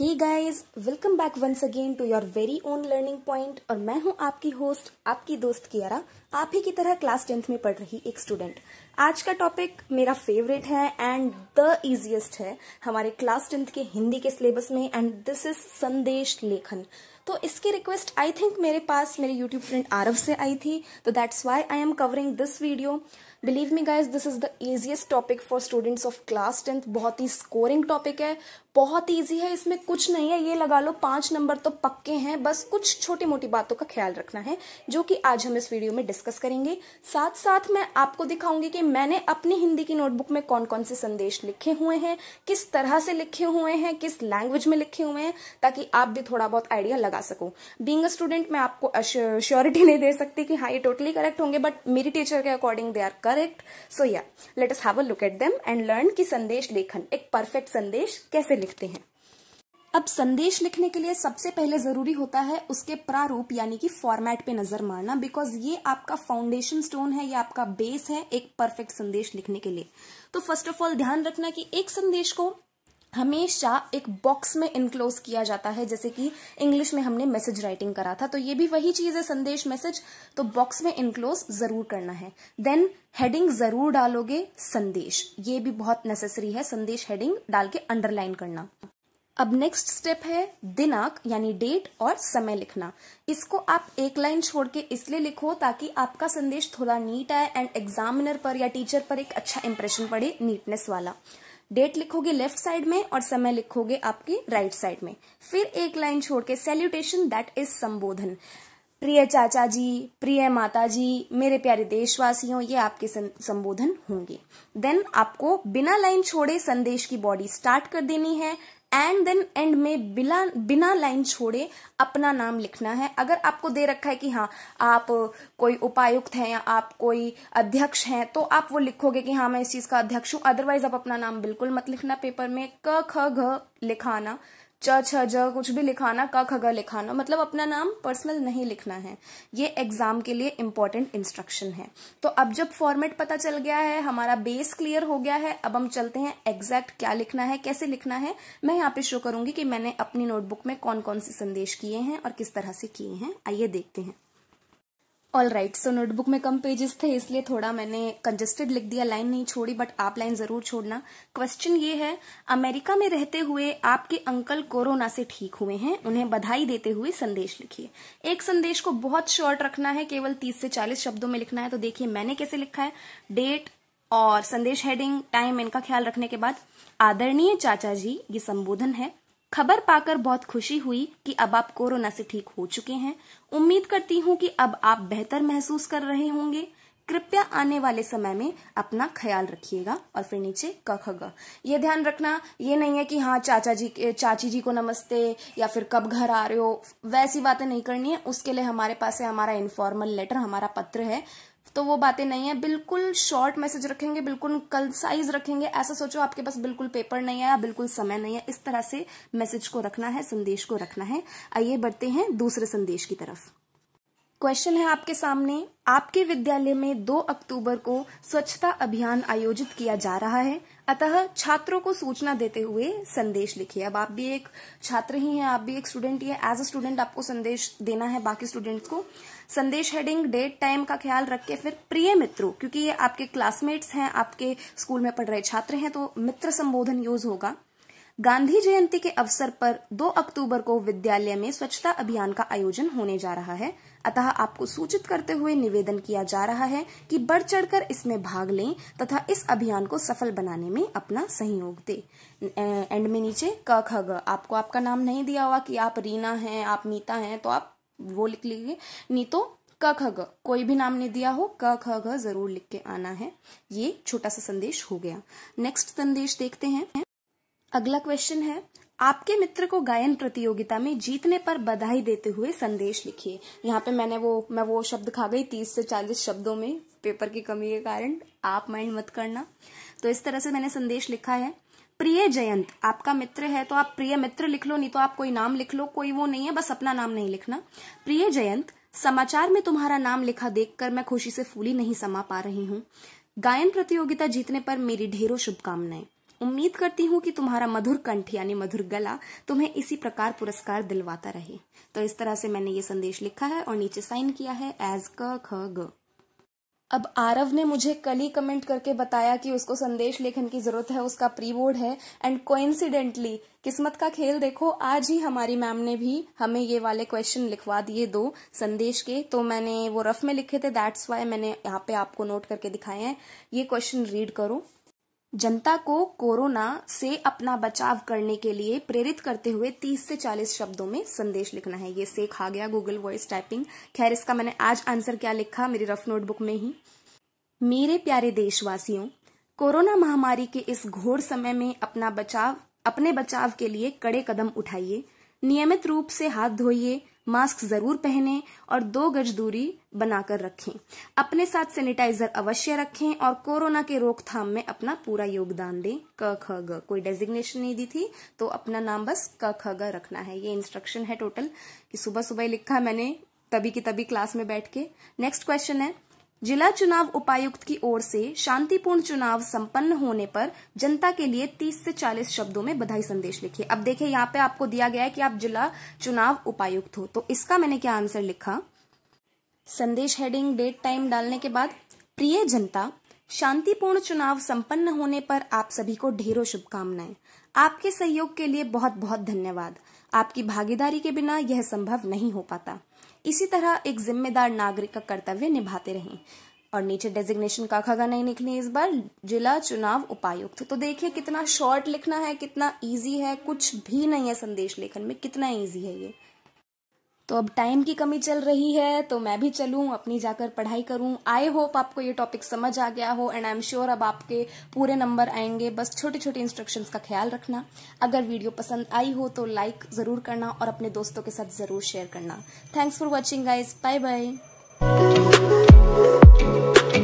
he guys welcome back once again to your very own learning point और मैं हूं आपकी होस्ट आपकी दोस्त कियारा आप ही की तरह क्लास टेंथ में पढ़ रही एक स्टूडेंट आज का टॉपिक मेरा फेवरेट है एंड द इजिएस्ट है हमारे क्लास टेंथ के हिंदी के सिलेबस में एंड दिस इज संदेश लेखन तो इसकी रिक्वेस्ट आई थिंक मेरे पास मेरे यूट्यूब फ्रेंड आरव से आई थी तो that's why I am covering this video believe me guys this is the easiest topic for students of class tenth बहुत ही स्कोरिंग टॉपिक है बहुत ईजी है इसमें कुछ नहीं है ये लगा लो पांच नंबर तो पक्के हैं बस कुछ छोटी मोटी बातों का ख्याल रखना है जो कि आज हम इस वीडियो में डिस्कस करेंगे साथ साथ मैं आपको दिखाऊंगी कि मैंने अपनी हिंदी की नोटबुक में कौन कौन से संदेश लिखे हुए हैं किस तरह से लिखे हुए हैं किस लैंग्वेज में लिखे हुए हैं ताकि आप भी थोड़ा बहुत आइडिया लगा सको बींग स्टूडेंट मैं आपको श्योरिटी नहीं दे सकती कि हाँ ये टोटली करेक्ट होंगे बट मेरी टीचर के according they are correct so yeah let's have a look at them and learn की संदेश लेखन एक परफेक्ट संदेश कैसे लिखते हैं अब संदेश लिखने के लिए सबसे पहले जरूरी होता है उसके प्रारूप यानी कि फॉर्मेट पे नजर मारना बिकॉज ये आपका फाउंडेशन स्टोन है ये आपका बेस है एक परफेक्ट संदेश लिखने के लिए तो फर्स्ट ऑफ ऑल ध्यान रखना कि एक संदेश को हमेशा एक बॉक्स में इनक्लोज किया जाता है जैसे कि इंग्लिश में हमने मैसेज राइटिंग करा था तो ये भी वही चीज है संदेश मैसेज तो बॉक्स में इनक्लोज जरूर करना है देन हेडिंग जरूर डालोगे संदेश ये भी बहुत नेसेसरी है संदेश हेडिंग डाल के अंडरलाइन करना अब नेक्स्ट स्टेप है दिनांक यानी डेट और समय लिखना इसको आप एक लाइन छोड़ के इसलिए लिखो ताकि आपका संदेश थोड़ा नीट आए एंड एग्जामिनर पर या टीचर पर एक अच्छा इंप्रेशन पड़े नीटनेस वाला डेट लिखोगे लेफ्ट साइड में और समय लिखोगे आपकी राइट साइड में फिर एक लाइन छोड़ के सेल्यूटेशन दैट इज संबोधन प्रिय चाचा जी प्रिय माता जी मेरे प्यारे देशवासियों ये आपके संबोधन होंगे देन आपको बिना लाइन छोड़े संदेश की बॉडी स्टार्ट कर देनी है एंड देन एंड में बिना बिना लाइन छोड़े अपना नाम लिखना है अगर आपको दे रखा है कि हाँ आप कोई उपायुक्त हैं या आप कोई अध्यक्ष हैं तो आप वो लिखोगे कि हाँ मैं इस चीज का अध्यक्ष हूं अदरवाइज आप अपना नाम बिल्कुल मत लिखना पेपर में क ख घ लिखाना च छ ज कुछ भी लिखाना क खगा लिखाना मतलब अपना नाम पर्सनल नहीं लिखना है ये एग्जाम के लिए इंपॉर्टेंट इंस्ट्रक्शन है तो अब जब फॉर्मेट पता चल गया है हमारा बेस क्लियर हो गया है अब हम चलते हैं एग्जैक्ट क्या लिखना है कैसे लिखना है मैं यहाँ पे शो करूंगी कि मैंने अपनी नोटबुक में कौन कौन से संदेश किए हैं और किस तरह से किए हैं आइए देखते हैं ऑल राइट सो नोटबुक में कम पेजेस थे इसलिए थोड़ा मैंने कंजेस्टेड लिख दिया लाइन नहीं छोड़ी बट आप लाइन जरूर छोड़ना क्वेश्चन ये है अमेरिका में रहते हुए आपके अंकल कोरोना से ठीक हुए हैं उन्हें बधाई देते हुए संदेश लिखिए एक संदेश को बहुत शॉर्ट रखना है केवल तीस से चालीस शब्दों में लिखना है तो देखिए मैंने कैसे लिखा है डेट और संदेश हेडिंग टाइम इनका ख्याल रखने के बाद आदरणीय चाचा जी ये संबोधन है खबर पाकर बहुत खुशी हुई कि अब आप कोरोना से ठीक हो चुके हैं उम्मीद करती हूँ कि अब आप बेहतर महसूस कर रहे होंगे कृपया आने वाले समय में अपना ख्याल रखिएगा और फिर नीचे क ख ग ये ध्यान रखना ये नहीं है कि हाँ चाचा जी चाची जी को नमस्ते या फिर कब घर आ रहे हो वैसी बातें नहीं करनी है उसके लिए हमारे पास है हमारा इनफॉर्मल लेटर हमारा पत्र है तो वो बातें नहीं है बिल्कुल शॉर्ट मैसेज रखेंगे बिल्कुल कल साइज रखेंगे ऐसा सोचो आपके पास बिल्कुल पेपर नहीं है बिल्कुल समय नहीं है इस तरह से मैसेज को रखना है संदेश को रखना है आइए बढ़ते हैं दूसरे संदेश की तरफ क्वेश्चन है आपके सामने आपके विद्यालय में 2 अक्टूबर को स्वच्छता अभियान आयोजित किया जा रहा है अतः छात्रों को सूचना देते हुए संदेश लिखिए अब आप भी एक छात्र ही हैं आप भी एक स्टूडेंट ही हैं एज अ स्टूडेंट आपको संदेश देना है बाकी स्टूडेंट्स को संदेश हेडिंग डेट टाइम का ख्याल रख के फिर प्रिय मित्रों क्योंकि ये आपके क्लासमेट्स हैं आपके स्कूल में पढ़ रहे छात्र हैं तो मित्र संबोधन यूज होगा गांधी जयंती के अवसर पर 2 अक्टूबर को विद्यालय में स्वच्छता अभियान का आयोजन होने जा रहा है अतः आपको सूचित करते हुए निवेदन किया जा रहा है कि बढ़ चढ़कर इसमें भाग लें तथा इस अभियान को सफल बनाने में अपना सहयोग दें एंड में नीचे क ख ग आपको आपका नाम नहीं दिया हुआ कि आप रीना हैं आप नीता हैं तो आप वो लिख लीजिए नीतो क ख ग कोई भी नाम नहीं दिया हो क ख ग जरूर लिख के आना है ये छोटा सा संदेश हो गया नेक्स्ट संदेश देखते हैं अगला क्वेश्चन है आपके मित्र को गायन प्रतियोगिता में जीतने पर बधाई देते हुए संदेश लिखिए यहाँ पे मैंने वो मैं वो शब्द खा गई तीस से चालीस शब्दों में पेपर की कमी के कारण आप माइंड मत करना तो इस तरह से मैंने संदेश लिखा है प्रिय जयंत आपका मित्र है तो आप प्रिय मित्र लिख लो नहीं तो आप कोई नाम लिख लो कोई वो नहीं है बस अपना नाम नहीं लिखना प्रिय जयंत समाचार में तुम्हारा नाम लिखा देखकर मैं खुशी से फूली नहीं समा पा रही हूँ गायन प्रतियोगिता जीतने पर मेरी ढेरों शुभकामनाएं उम्मीद करती हूँ कि तुम्हारा मधुर कंठ यानी मधुर गला तुम्हें इसी प्रकार पुरस्कार दिलवाता रहे तो इस तरह से मैंने ये संदेश लिखा है और नीचे साइन किया है एज क ख ग अब आरव ने मुझे कल ही कमेंट करके बताया कि उसको संदेश लेखन की जरूरत है उसका प्री बोर्ड है एंड कोइंसिडेंटली किस्मत का खेल देखो आज ही हमारी मैम ने भी हमें ये वाले क्वेश्चन लिखवा दिए दो संदेश के तो मैंने वो रफ में लिखे थे दैट्स वाई मैंने यहाँ पे आपको नोट करके दिखाए हैं ये क्वेश्चन रीड करो जनता को कोरोना से अपना बचाव करने के लिए प्रेरित करते हुए 30 से 40 शब्दों में संदेश लिखना है ये से खा गया गूगल वॉइस टाइपिंग खैर इसका मैंने आज आंसर क्या लिखा मेरी रफ नोटबुक में ही मेरे प्यारे देशवासियों कोरोना महामारी के इस घोर समय में अपना बचाव अपने बचाव के लिए कड़े कदम उठाइए नियमित रूप से हाथ धोइए मास्क जरूर पहने और दो गज दूरी बनाकर रखें अपने साथ सैनिटाइजर अवश्य रखें और कोरोना के रोकथाम में अपना पूरा योगदान दें क ख ग कोई डेजिग्नेशन नहीं दी थी तो अपना नाम बस क ख ग रखना है ये इंस्ट्रक्शन है टोटल कि सुबह सुबह लिखा मैंने तभी की तभी क्लास में बैठ के नेक्स्ट क्वेश्चन है जिला चुनाव उपायुक्त की ओर से शांतिपूर्ण चुनाव संपन्न होने पर जनता के लिए 30 से 40 शब्दों में बधाई संदेश लिखिए अब देखिए यहाँ पे आपको दिया गया है कि आप जिला चुनाव उपायुक्त हो तो इसका मैंने क्या आंसर लिखा संदेश हेडिंग डेट टाइम डालने के बाद प्रिय जनता शांतिपूर्ण चुनाव संपन्न होने पर आप सभी को ढेरों शुभकामनाएं आपके सहयोग के लिए बहुत बहुत धन्यवाद आपकी भागीदारी के बिना यह संभव नहीं हो पाता इसी तरह एक जिम्मेदार नागरिक का कर्तव्य निभाते रहें और नीचे डेजिग्नेशन का खगा नहीं निकली इस बार जिला चुनाव उपायुक्त तो देखिए कितना शॉर्ट लिखना है कितना इजी है कुछ भी नहीं है संदेश लेखन में कितना इजी है ये तो अब टाइम की कमी चल रही है तो मैं भी चलू अपनी जाकर पढ़ाई करूं आई होप आपको ये टॉपिक समझ आ गया हो एंड आई एम श्योर अब आपके पूरे नंबर आएंगे बस छोटे छोटे इंस्ट्रक्शंस का ख्याल रखना अगर वीडियो पसंद आई हो तो लाइक ज़रूर करना और अपने दोस्तों के साथ ज़रूर शेयर करना thanks for watching guys bye bye